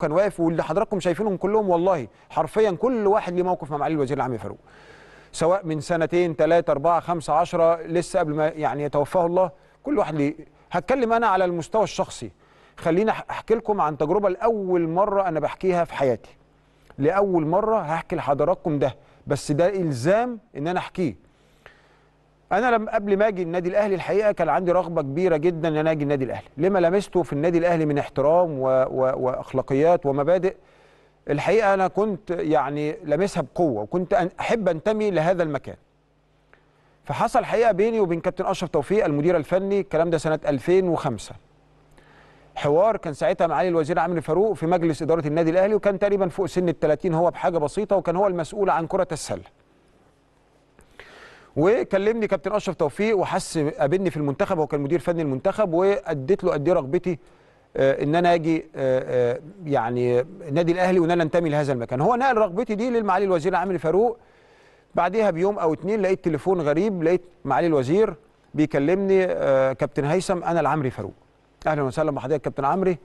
كان واقف واللي حضراتكم شايفينهم كلهم والله حرفيا كل واحد ليه موقف مع معالي الوزير العام فاروق سواء من سنتين ثلاثة أربعة خمسة عشرة لسه قبل ما يعني يتوفاه الله كل واحد ليه هتكلم أنا على المستوى الشخصي خليني أحكي لكم عن تجربة لأول مرة أنا بحكيها في حياتي لأول مرة هحكي لحضراتكم ده بس ده إلزام إن أنا أحكيه انا لما قبل ما اجي النادي الاهلي الحقيقه كان عندي رغبه كبيره جدا ان انا اجي النادي الاهلي لما لمسته في النادي الاهلي من احترام و... و... واخلاقيات ومبادئ الحقيقه انا كنت يعني لامسها بقوه وكنت احب انتمي لهذا المكان فحصل حقيقه بيني وبين كابتن اشرف توفيق المدير الفني الكلام ده سنه 2005 حوار كان ساعتها معالي الوزير عامر فاروق في مجلس اداره النادي الاهلي وكان تقريبا فوق سن ال 30 هو بحاجه بسيطه وكان هو المسؤول عن كره السله وكلمني كابتن اشرف توفيق وحس قابلني في المنتخب هو كان مدير فني المنتخب واديت له قد ايه رغبتي آه، ان انا اجي آه، آه، يعني النادي الاهلي وان انا انتمي لهذا المكان هو نقل رغبتي دي للمعالي الوزير عامر فاروق بعديها بيوم او اتنين لقيت تليفون غريب لقيت معالي الوزير بيكلمني كابتن هيثم انا العمري فاروق اهلا وسهلا بحضرتك كابتن عمري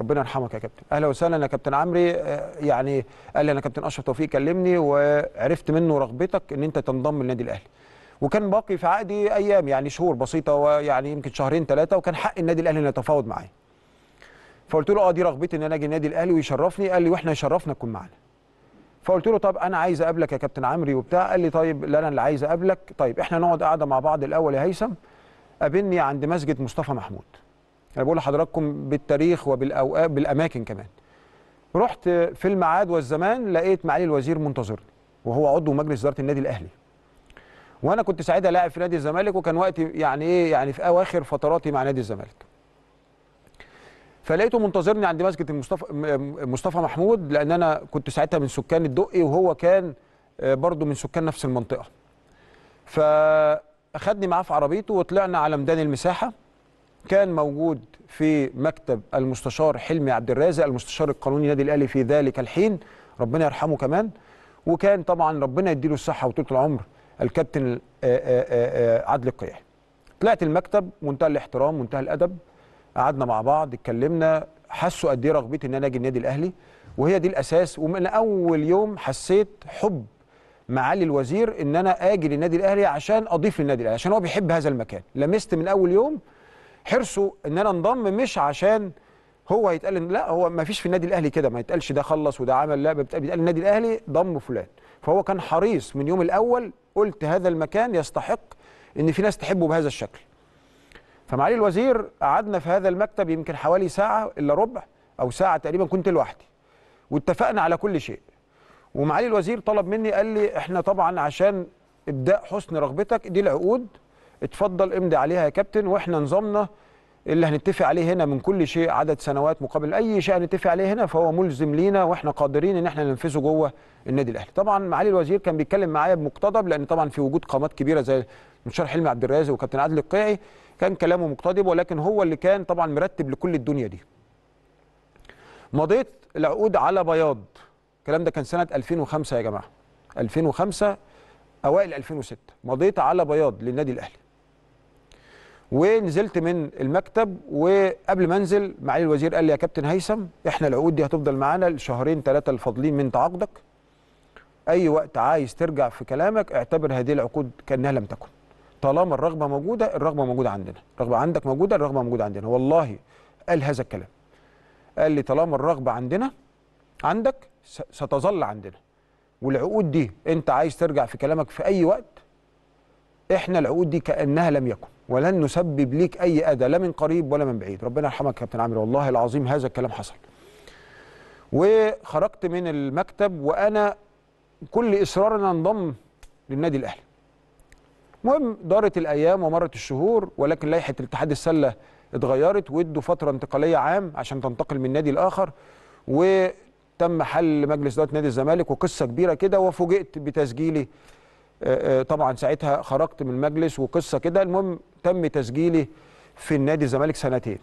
ربنا يرحمك يا كابتن اهلا وسهلا يا كابتن عمري يعني قال لي انا كابتن اشرف توفيق كلمني وعرفت منه رغبتك ان انت تنضم للنادي الاهلي وكان باقي في عقدي ايام يعني شهور بسيطه ويعني يمكن شهرين ثلاثه وكان حق النادي الاهلي ان يتفاوض معايا فقلت له اه دي رغبتي ان انا اجي النادي الاهلي ويشرفني قال لي واحنا يشرفنا تكون معانا فقلت له طب انا عايز اقابلك يا كابتن عمري وبتاع قال لي طيب لا انا اللي عايز اقابلك طيب احنا نقعد قاعده مع بعض الاول يا هيثم قابلني عند مسجد مصطفى محمود انا بقول لحضراتكم بالتاريخ وبالاوقات بالاماكن كمان رحت في الميعاد والزمان لقيت معالي الوزير منتظرني وهو عضو مجلس اداره النادي الاهلي وانا كنت ساعتها لاعب في نادي الزمالك وكان وقتي يعني ايه يعني في اواخر فتراتي مع نادي الزمالك فلقيته منتظرني عند مسجد مصطفى مصطفى محمود لان انا كنت ساعتها من سكان الدقي وهو كان آه، برضه من سكان نفس المنطقه فاخدني معاه في عربيته وطلعنا على ميدان المساحه كان موجود في مكتب المستشار حلمي عبد الرازق المستشار القانوني نادي الاهلي في ذلك الحين ربنا يرحمه كمان وكان طبعا ربنا يديله الصحه وطول العمر الكابتن آه، آه، آه، عادل القياحي طلعت المكتب منتهى الاحترام منتهى الادب قعدنا مع بعض اتكلمنا حسوا قد ايه رغبتي ان انا اجي النادي الاهلي وهي دي الاساس ومن اول يوم حسيت حب معالي الوزير ان انا اجي للنادي الاهلي عشان اضيف للنادي الاهلي عشان هو بيحب هذا المكان لمست من اول يوم حرصه ان انا انضم مش عشان هو هيتقال لا هو ما فيش في النادي الاهلي كده ما يتقالش ده خلص وده عمل لا بيتقال النادي الاهلي ضم فلان فهو كان حريص من يوم الاول قلت هذا المكان يستحق ان في ناس تحبه بهذا الشكل فمعالي الوزير قعدنا في هذا المكتب يمكن حوالي ساعه الا ربع او ساعه تقريبا كنت لوحدي واتفقنا على كل شيء ومعالي الوزير طلب مني قال لي احنا طبعا عشان ابداء حسن رغبتك دي العقود اتفضل امضي عليها يا كابتن واحنا نظامنا اللي هنتفق عليه هنا من كل شيء عدد سنوات مقابل اي شيء هنتفق عليه هنا فهو ملزم لينا واحنا قادرين ان احنا ننفذه جوه النادي الاهلي طبعا معالي الوزير كان بيتكلم معايا بمقتضب لان طبعا في وجود قامات كبيره زي المستشار حلمي عبد الرازق وكابتن عادل القيعي كان كلامه مقتضب ولكن هو اللي كان طبعا مرتب لكل الدنيا دي مضيت العقود على بياض الكلام ده كان سنه 2005 يا جماعه 2005 اوائل 2006 مضيت على بياض للنادي الاهلي ونزلت من المكتب وقبل ما انزل معالي الوزير قال لي يا كابتن هيثم احنا العقود دي هتفضل معانا الشهرين ثلاثه الفاضلين من تعاقدك اي وقت عايز ترجع في كلامك اعتبر هذه العقود كانها لم تكن طالما الرغبه موجوده الرغبه موجوده عندنا الرغبه عندك موجوده الرغبه موجوده عندنا والله قال هذا الكلام قال لي طالما الرغبه عندنا عندك ستظل عندنا والعقود دي انت عايز ترجع في كلامك في اي وقت احنا العقود دي كانها لم يكن ولن نسبب ليك اي اذى لا من قريب ولا من بعيد ربنا يرحمك يا كابتن عامر والله العظيم هذا الكلام حصل وخرجت من المكتب وانا كل اصرار ان انضم للنادي الاهلي المهم دارت الايام ومرت الشهور ولكن لائحه الاتحاد السله اتغيرت وادوا فتره انتقاليه عام عشان تنتقل من نادي لاخر وتم حل مجلس اداره نادي الزمالك وقصه كبيره كده وفوجئت بتسجيلي آه، آه، طبعا ساعتها خرجت من المجلس وقصه كده المهم تم تسجيلي في النادي الزمالك سنتين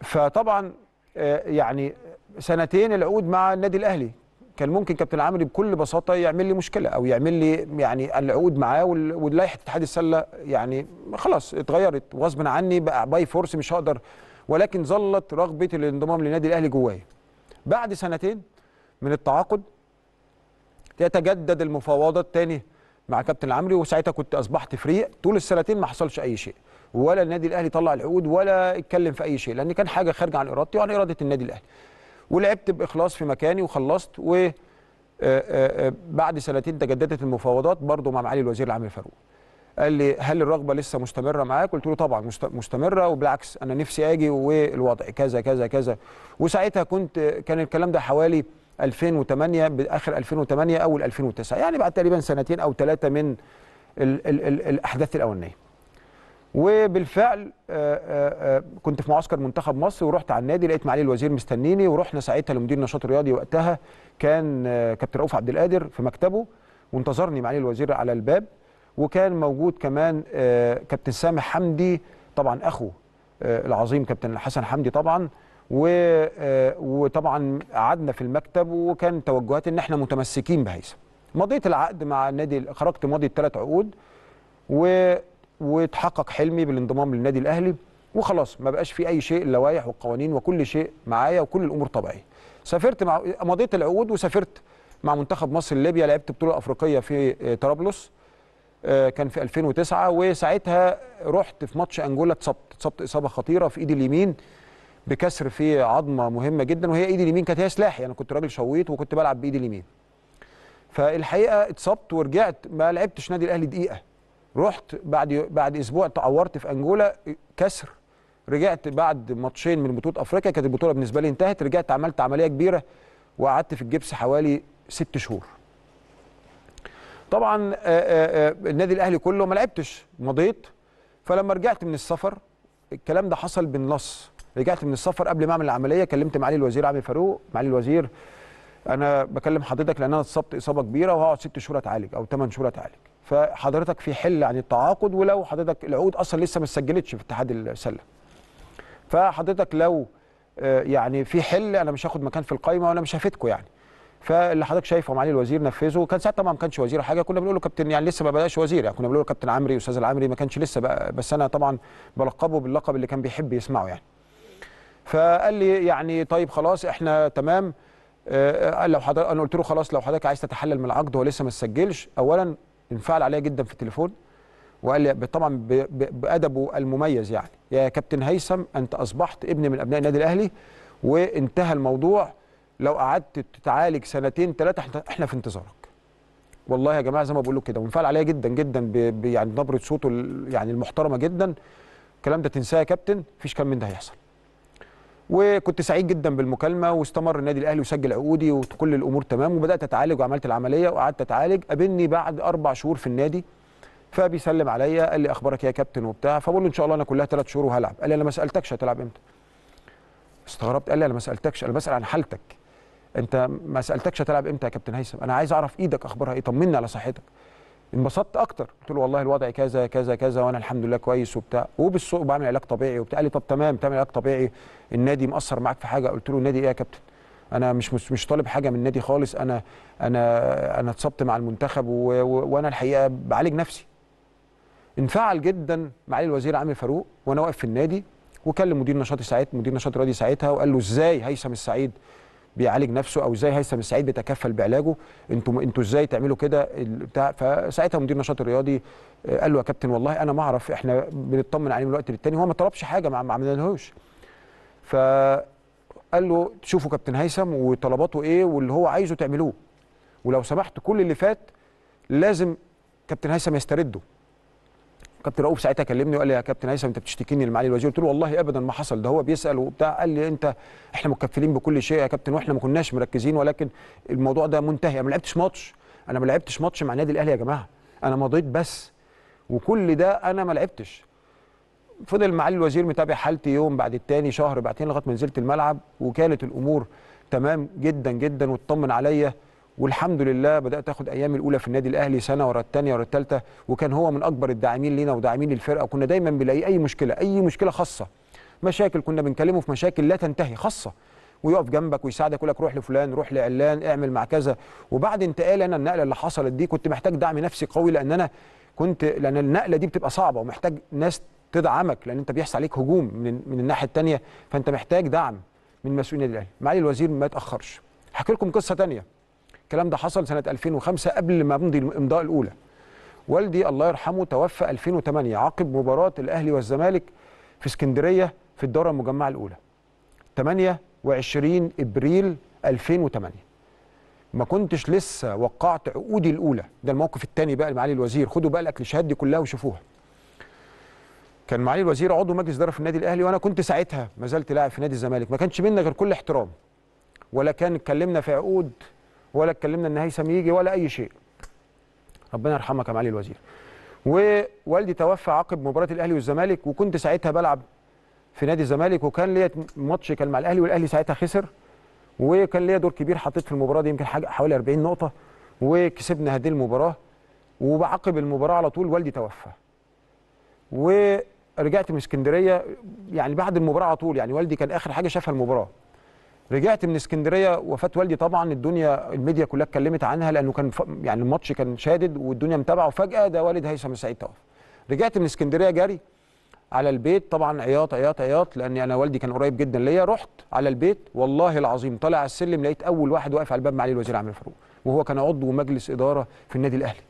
فطبعا آه، يعني سنتين العقود مع النادي الاهلي كان ممكن كابتن عامر بكل بساطه يعمل لي مشكله او يعمل لي يعني العقود معاه ولائحه اتحاد السله يعني خلاص اتغيرت وغصب عني بقى باي فورس مش هقدر ولكن ظلت رغبه الانضمام للنادي الاهلي جوايا بعد سنتين من التعاقد تتجدد المفاوضات تاني مع كابتن العمري وساعتها كنت اصبحت فريق طول السنتين ما حصلش اي شيء ولا النادي الاهلي طلع العقود ولا اتكلم في اي شيء لان كان حاجه خارجه عن ارادتي وعن اراده النادي الاهلي ولعبت باخلاص في مكاني وخلصت و بعد سنتين تجددت المفاوضات برضه مع معالي الوزير العام فاروق قال لي هل الرغبه لسه مستمره معاك قلت له طبعا مستمره وبالعكس انا نفسي اجي والوضع كذا كذا كذا وساعتها كنت كان الكلام ده حوالي 2008 باخر 2008 اول 2009 يعني بعد تقريبا سنتين او ثلاثه من الـ الـ الـ الاحداث الاولانيه وبالفعل آآ آه، آآ آه، آه، كنت في معسكر منتخب مصر ورحت على النادي لقيت معالي الوزير مستنيني ورحنا ساعتها لمدير النشاط الرياضي وقتها كان كابتن رؤوف عبد القادر في مكتبه وانتظرني معالي الوزير على الباب وكان موجود كمان كابتن سامح حمدي طبعا اخو العظيم كابتن حسن حمدي طبعا آه، وطبعا قعدنا في المكتب وكان توجهات ان احنا متمسكين بهيثم مضيت العقد مع النادي خرجت ماضي الثلاث عقود و... وتحقق حلمي بالانضمام للنادي الاهلي وخلاص ما بقاش في اي شيء اللوائح والقوانين وكل شيء معايا وكل الامور طبيعيه سافرت مع مضيت العقود وسافرت مع منتخب مصر ليبيا لعبت بطوله افريقيه في آه، طرابلس آه، كان في 2009 وساعتها رحت في ماتش انجولا اتصبت اتصبت اصابه خطيره في ايدي اليمين بكسر في عظمه مهمه جدا وهي ايدي اليمين كانت هي سلاحي يعني انا كنت راجل شويت وكنت بلعب بايدي اليمين فالحقيقه اتصبت ورجعت ما لعبتش نادي الاهلي دقيقه رحت بعد بعد اسبوع تعورت في انجولا كسر رجعت بعد ماتشين من بطوله افريقيا كانت البطوله بالنسبه لي انتهت رجعت عملت عمليه كبيره وقعدت في الجبس حوالي ست شهور طبعا النادي الاهلي كله ما لعبتش مضيت فلما رجعت من السفر الكلام ده حصل بالنص رجعت من السفر قبل ما اعمل العمليه كلمت معالي الوزير عامر فاروق معالي الوزير انا بكلم حضرتك لان انا اتصبت اصابه كبيره وهقعد ست شهور اتعالج او ثمان شهور اتعالج فحضرتك في حل عن التعاقد ولو حضرتك العقود اصلا لسه ما اتسجلتش في اتحاد السله فحضرتك لو آه، يعني في حل انا مش هاخد مكان في القايمه وانا مش هفيدكم يعني فاللي حضرتك شايفه معالي الوزير نفذه كان ساعتها ما كانش وزير حاجه كنا بنقول له كابتن يعني لسه ما بداش وزير يعني كنا بنقول له كابتن عمري استاذ العمري ما كانش لسه بقى بس انا طبعا بلقبه باللقب اللي كان بيحب يسمعه يعني فقال لي يعني طيب خلاص احنا تمام آه، آه، قال لو حضرتك انا قلت له خلاص لو حضرتك عايز تتحلل من العقد هو لسه ما سجلش اولا انفعل عليا جدا في التليفون وقال لي طبعا بادبه المميز يعني يا كابتن هيثم انت اصبحت ابن من ابناء النادي الاهلي وانتهى الموضوع لو قعدت تتعالج سنتين ثلاثه احنا في انتظارك والله يا جماعه زي ما بقول لك كده وانفعل عليا جدا جدا يعني نبره صوته يعني المحترمه جدا الكلام ده تنساه يا كابتن مفيش كلام من ده هيحصل وكنت سعيد جدا بالمكالمه واستمر النادي الاهلي وسجل عقودي وكل الامور تمام وبدات اتعالج وعملت العمليه وقعدت اتعالج قابلني بعد اربع شهور في النادي فبيسلم عليا قال لي اخبارك يا كابتن وبتاع فبقول له ان شاء الله انا كلها ثلاث شهور وهلعب قال لي انا ما سالتكش هتلعب امتى استغربت قال لي انا ما سالتكش انا بسال عن حالتك انت ما سالتكش هتلعب امتى يا كابتن هيثم انا عايز اعرف ايدك اخبارها ايه طمني على صحتك انبسطت اكتر قلت له والله الوضع كذا كذا كذا وانا الحمد لله كويس وبتاع وبالسوق بعمل علاج طبيعي وبتاع قال لي طب تمام تعمل علاج طبيعي النادي مأثر معاك في حاجه قلت له النادي ايه يا كابتن انا مش مش طالب حاجه من النادي خالص انا انا انا اتصبت مع المنتخب وانا الحقيقه بعالج نفسي انفعل جدا معالي الوزير عامر فاروق وانا واقف في النادي وكلم مدير نشاط ساعتها مدير نشاط رياضي ساعتها وقال له ازاي هيثم السعيد بيعالج نفسه او ازاي هيثم السعيد بيتكفل بعلاجه انتوا انتوا ازاي تعملوا كده بتاع فساعتها مدير النشاط الرياضي آه، قال له يا كابتن والله انا ما اعرف احنا بنطمن عليه من وقت للتاني هو ما طلبش حاجه ما عملناهوش ف قال له تشوفوا كابتن هيثم وطلباته ايه واللي هو عايزه تعملوه ولو سمحت كل اللي فات لازم كابتن هيثم يسترده كابتن رؤوف ساعتها كلمني وقال لي يا كابتن هيثم انت بتشتكيني لمعالي الوزير قلت له والله ابدا ما حصل ده هو بيسال وبتاع قال لي انت احنا متكفلين بكل شيء يا كابتن واحنا ما كناش مركزين ولكن الموضوع ده منتهي انا ما لعبتش ماتش انا ما لعبتش ماتش مع النادي الاهلي يا جماعه انا مضيت بس وكل ده انا ما لعبتش فضل معالي الوزير متابع حالتي يوم بعد التاني شهر بعدين لغايه ما نزلت الملعب وكانت الامور تمام جدا جدا واطمن عليا والحمد لله بدات اخد ايامي الاولى في النادي الاهلي سنه ورا الثانيه ورا الثالثه وكان هو من اكبر الداعمين لينا وداعمين للفرقه وكنا دايما بنلاقي اي مشكله اي مشكله خاصه مشاكل كنا بنكلمه في مشاكل لا تنتهي خاصه ويقف جنبك ويساعدك يقول لك روح لفلان روح لعلان اعمل مع كذا وبعد انتقال انا النقله اللي حصلت دي كنت محتاج دعم نفسي قوي لان انا كنت لان النقله دي بتبقى صعبه ومحتاج ناس تدعمك لان انت بيحصل عليك هجوم من من الناحيه الثانيه فانت محتاج دعم من مسؤولين النادي الاهلي معالي الوزير ما تاخرش هحكي لكم قصه ثانيه الكلام ده حصل سنه 2005 قبل ما امضي الامضاء الاولى والدي الله يرحمه توفى 2008 عقب مباراه الاهلي والزمالك في اسكندريه في الدوره المجمعه الاولى 28 ابريل 2008 ما كنتش لسه وقعت عقودي الاولى ده الموقف الثاني بقى لمعالي الوزير خدوا بقى الاكليشيهات دي كلها وشوفوها كان معالي الوزير عضو مجلس اداره في النادي الاهلي وانا كنت ساعتها ما زلت لاعب في نادي الزمالك ما كانش منا غير كل احترام ولا كان اتكلمنا في عقود ولا اتكلمنا ان هيثم يجي ولا اي شيء ربنا يرحمك يا معالي الوزير ووالدي توفى عقب مباراه الاهلي والزمالك وكنت ساعتها بلعب في نادي الزمالك وكان ليا ماتش كان مع الاهلي والاهلي ساعتها خسر وكان ليا دور كبير حطيت في المباراه دي يمكن حاجه حوالي 40 نقطه وكسبنا هذه المباراه وبعقب المباراه على طول والدي توفى ورجعت من اسكندريه يعني بعد المباراه على طول يعني والدي كان اخر حاجه شافها المباراه رجعت من اسكندريه وفاه والدي طبعا الدنيا الميديا كلها اتكلمت عنها لانه كان يعني الماتش كان شادد والدنيا متابعه وفجاه ده والد هيثم السعيد توفى رجعت من اسكندريه جري على البيت طبعا عياط عياط عياط لان انا والدي كان قريب جدا ليا رحت على البيت والله العظيم طالع على السلم لقيت اول واحد واقف على الباب معالي الوزير عامر فاروق وهو كان عضو مجلس اداره في النادي الاهلي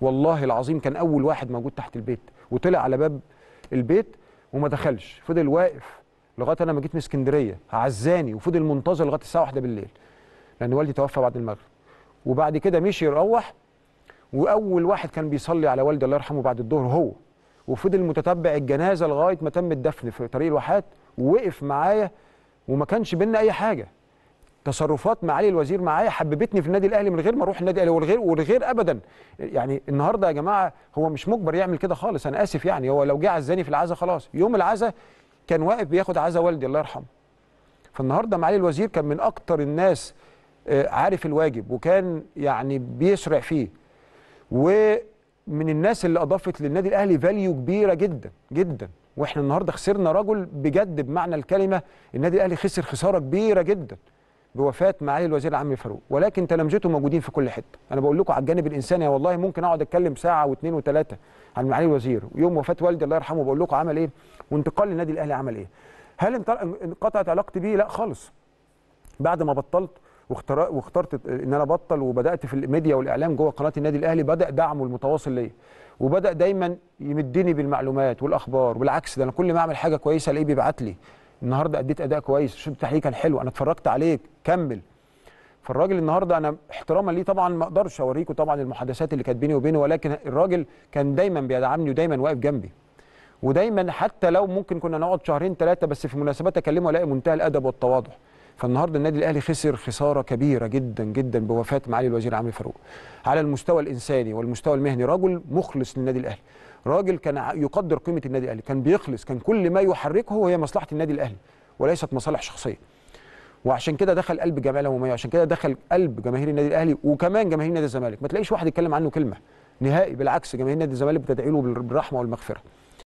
والله العظيم كان اول واحد موجود تحت البيت وطلع على باب البيت وما دخلش فضل واقف لغايه انا ما جيت من اسكندريه عزاني وفضل منتظر لغايه الساعه 1 بالليل لان والدي توفى بعد المغرب وبعد كده مشي يروح واول واحد كان بيصلي على والدي الله يرحمه بعد الظهر هو وفضل متتبع الجنازه لغايه ما تم الدفن في طريق الواحات ووقف معايا وما كانش بينا اي حاجه تصرفات معالي الوزير معايا حببتني في النادي الاهلي من غير ما اروح النادي الاهلي والغير والغير ابدا يعني النهارده يا جماعه هو مش مجبر يعمل كده خالص انا اسف يعني هو لو جه عزاني في العزاء خلاص يوم العزاء كان واقف بياخد عزا والدي الله يرحمه فالنهارده معالي الوزير كان من اكتر الناس آه، عارف الواجب وكان يعني بيسرع فيه ومن الناس اللي اضافت للنادي الاهلي فاليو كبيره جدا جدا واحنا النهارده خسرنا رجل بجد بمعنى الكلمه النادي الاهلي خسر خساره كبيره جدا بوفاه معالي الوزير العام فاروق ولكن تلامذته موجودين في كل حته انا بقول لكم على الجانب الانساني والله ممكن اقعد اتكلم ساعه واثنين وثلاثه عن معالي الوزير يوم وفاه والدي الله يرحمه بقول لكم عمل ايه وانتقال للنادي الاهلي عمل ايه هل انقطعت علاقتي بيه لا خالص بعد ما بطلت واخترت ان انا ابطل وبدات في الميديا والاعلام جوه قناه النادي الاهلي بدا دعمه المتواصل ليا وبدا دايما يمدني بالمعلومات والاخبار وبالعكس ده انا كل ما اعمل حاجه كويسه الاقيه بيبعت لي النهارده اديت اداء كويس الشوط التحليل كان حلو انا اتفرجت عليك كمل فالراجل النهارده انا احتراما ليه طبعا ما اقدرش اوريكم طبعا المحادثات اللي كانت بيني وبينه ولكن الراجل كان دايما بيدعمني ودايما واقف جنبي ودايما حتى لو ممكن كنا نقعد شهرين ثلاثه بس في مناسبات اكلمه الاقي منتهى الادب والتواضع فالنهارده النادي الاهلي خسر خساره كبيره جدا جدا بوفاه معالي الوزير عامر فاروق على المستوى الانساني والمستوى المهني رجل مخلص للنادي الاهلي راجل كان يقدر قيمه النادي الاهلي كان بيخلص كان كل ما يحركه هي مصلحه النادي الاهلي وليست مصالح شخصيه وعشان كده دخل قلب جمال العموميه وعشان كده دخل قلب جماهير النادي الاهلي وكمان جماهير نادي الزمالك ما تلاقيش واحد يتكلم عنه كلمه نهائي بالعكس جماهير نادي الزمالك بتدعي له بالرحمه والمغفره